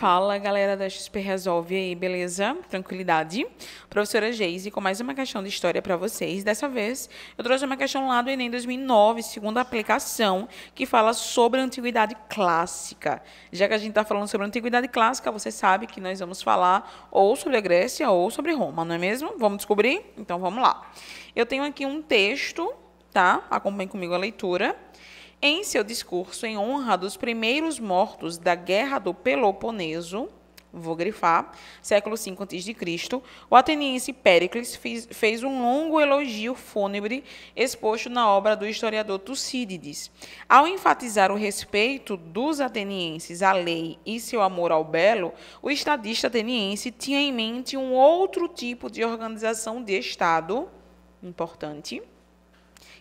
Fala, galera da XP Resolve aí, beleza? Tranquilidade? Professora Geise com mais uma questão de história para vocês. Dessa vez, eu trouxe uma questão lá do Enem 2009, segunda aplicação, que fala sobre a Antiguidade Clássica. Já que a gente está falando sobre a Antiguidade Clássica, você sabe que nós vamos falar ou sobre a Grécia ou sobre Roma, não é mesmo? Vamos descobrir? Então, vamos lá. Eu tenho aqui um texto, tá? Acompanhe comigo a leitura. Em seu discurso em honra dos primeiros mortos da Guerra do Peloponeso, vou grifar, século V a.C., o ateniense Péricles fez um longo elogio fúnebre exposto na obra do historiador Tucídides. Ao enfatizar o respeito dos atenienses à lei e seu amor ao belo, o estadista ateniense tinha em mente um outro tipo de organização de Estado importante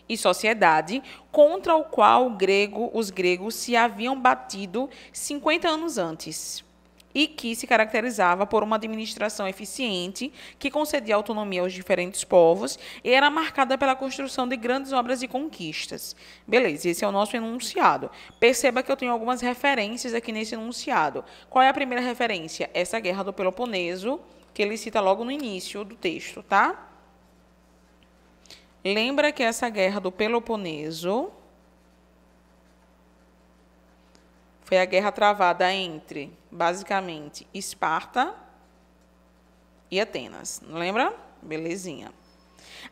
e sociedade, contra o qual grego, os gregos se haviam batido 50 anos antes e que se caracterizava por uma administração eficiente que concedia autonomia aos diferentes povos e era marcada pela construção de grandes obras e conquistas. Beleza, esse é o nosso enunciado. Perceba que eu tenho algumas referências aqui nesse enunciado. Qual é a primeira referência? Essa guerra do Peloponeso, que ele cita logo no início do texto, tá? Lembra que essa guerra do Peloponeso foi a guerra travada entre, basicamente, Esparta e Atenas. Lembra? Belezinha.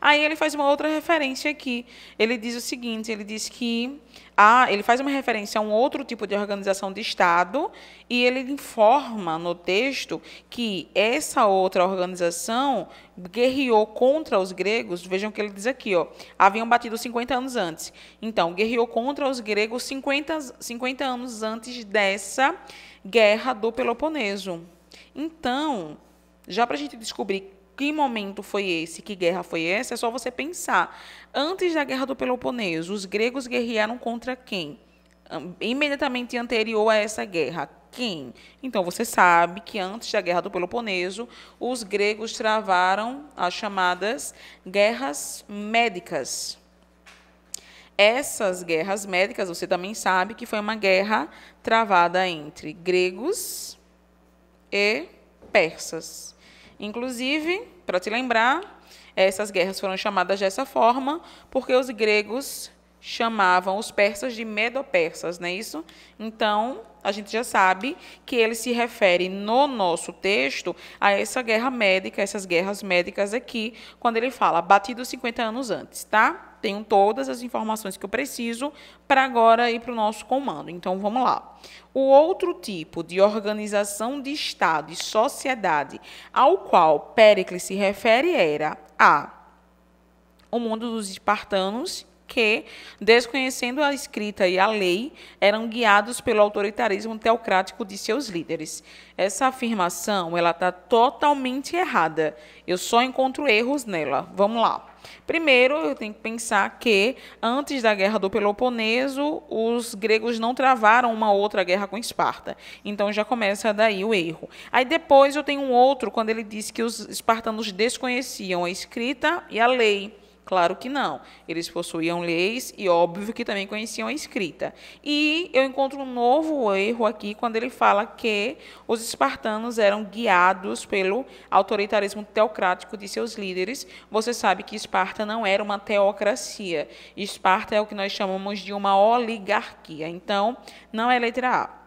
Aí ele faz uma outra referência aqui. Ele diz o seguinte: ele diz que. Ah, ele faz uma referência a um outro tipo de organização de Estado e ele informa no texto que essa outra organização guerreou contra os gregos. Vejam o que ele diz aqui: ó, haviam batido 50 anos antes. Então, guerreou contra os gregos 50, 50 anos antes dessa guerra do Peloponeso. Então, já para a gente descobrir que momento foi esse, que guerra foi essa, é só você pensar. Antes da Guerra do Peloponeso, os gregos guerrearam contra quem? Imediatamente anterior a essa guerra, quem? Então você sabe que antes da Guerra do Peloponeso, os gregos travaram as chamadas guerras médicas. Essas guerras médicas, você também sabe que foi uma guerra travada entre gregos e persas. Inclusive, para te lembrar, essas guerras foram chamadas dessa forma porque os gregos chamavam os persas de medo-persas, não é isso? Então, a gente já sabe que ele se refere no nosso texto a essa guerra médica, essas guerras médicas aqui, quando ele fala batido 50 anos antes, tá? Tenho todas as informações que eu preciso para agora ir para o nosso comando. Então, vamos lá. O outro tipo de organização de Estado e sociedade ao qual Péricles se refere era a o mundo dos espartanos que, desconhecendo a escrita e a lei, eram guiados pelo autoritarismo teocrático de seus líderes. Essa afirmação ela está totalmente errada. Eu só encontro erros nela. Vamos lá. Primeiro, eu tenho que pensar que, antes da Guerra do Peloponeso, os gregos não travaram uma outra guerra com Esparta. Então já começa daí o erro. Aí depois eu tenho um outro, quando ele diz que os espartanos desconheciam a escrita e a lei. Claro que não. Eles possuíam leis e, óbvio, que também conheciam a escrita. E eu encontro um novo erro aqui quando ele fala que os espartanos eram guiados pelo autoritarismo teocrático de seus líderes. Você sabe que Esparta não era uma teocracia. Esparta é o que nós chamamos de uma oligarquia. Então, não é letra A.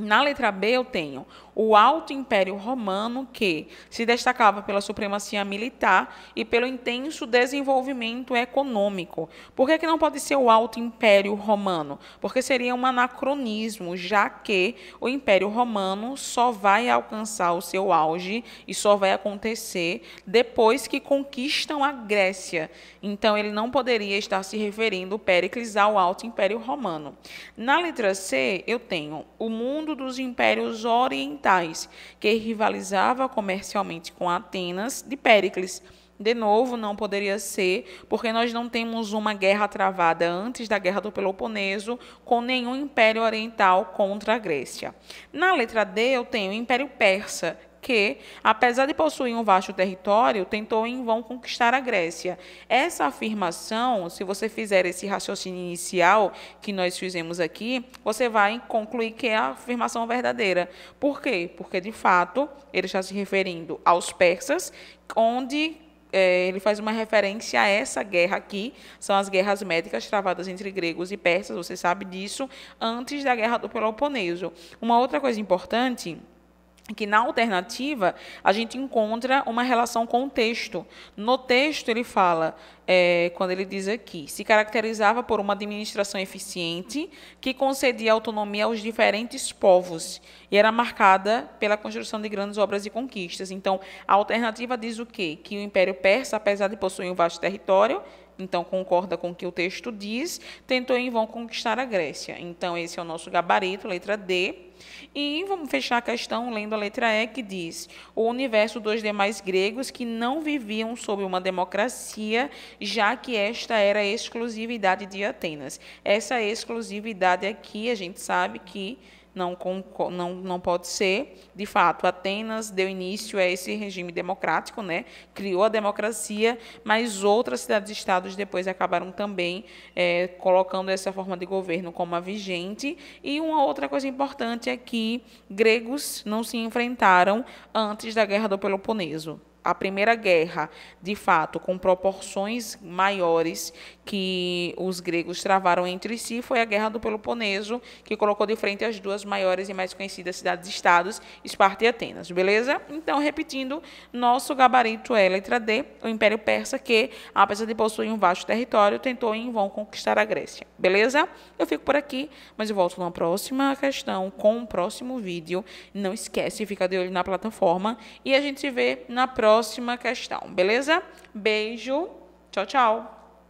Na letra B, eu tenho o Alto Império Romano, que se destacava pela supremacia militar e pelo intenso desenvolvimento econômico. Por que, que não pode ser o Alto Império Romano? Porque seria um anacronismo, já que o Império Romano só vai alcançar o seu auge e só vai acontecer depois que conquistam a Grécia. Então, ele não poderia estar se referindo, Péricles, ao Alto Império Romano. Na letra C, eu tenho o mundo dos impérios orientais, que rivalizava comercialmente com Atenas de Péricles. De novo, não poderia ser, porque nós não temos uma guerra travada antes da Guerra do Peloponeso com nenhum império oriental contra a Grécia. Na letra D, eu tenho o Império Persa, que, apesar de possuir um vasto território, tentou em vão conquistar a Grécia. Essa afirmação, se você fizer esse raciocínio inicial que nós fizemos aqui, você vai concluir que é a afirmação verdadeira. Por quê? Porque, de fato, ele está se referindo aos persas, onde é, ele faz uma referência a essa guerra aqui, são as guerras médicas travadas entre gregos e persas, você sabe disso, antes da guerra do Peloponeso. Uma outra coisa importante que na alternativa a gente encontra uma relação com o texto. No texto ele fala, é, quando ele diz aqui, se caracterizava por uma administração eficiente que concedia autonomia aos diferentes povos e era marcada pela construção de grandes obras e conquistas. Então, a alternativa diz o quê? Que o Império Persa, apesar de possuir um vasto território, então concorda com o que o texto diz, tentou em vão conquistar a Grécia. Então, esse é o nosso gabarito, letra D. E vamos fechar a questão lendo a letra E, que diz: O universo dos demais gregos que não viviam sob uma democracia, já que esta era a exclusividade de Atenas. Essa exclusividade aqui, a gente sabe que não, não, não pode ser. De fato, Atenas deu início a esse regime democrático, né? criou a democracia, mas outras cidades-estados depois acabaram também é, colocando essa forma de governo como a vigente. E uma outra coisa importante é que gregos não se enfrentaram antes da Guerra do Peloponeso a Primeira Guerra, de fato, com proporções maiores que os gregos travaram entre si, foi a Guerra do Peloponeso, que colocou de frente as duas maiores e mais conhecidas cidades-estados, Esparta e Atenas, beleza? Então, repetindo, nosso gabarito é letra D, o Império Persa, que, apesar de possuir um vasto território, tentou em vão conquistar a Grécia, beleza? Eu fico por aqui, mas eu volto na próxima questão, com o próximo vídeo. Não esquece, fica de olho na plataforma e a gente se vê na próxima próxima questão, beleza? Beijo, tchau, tchau.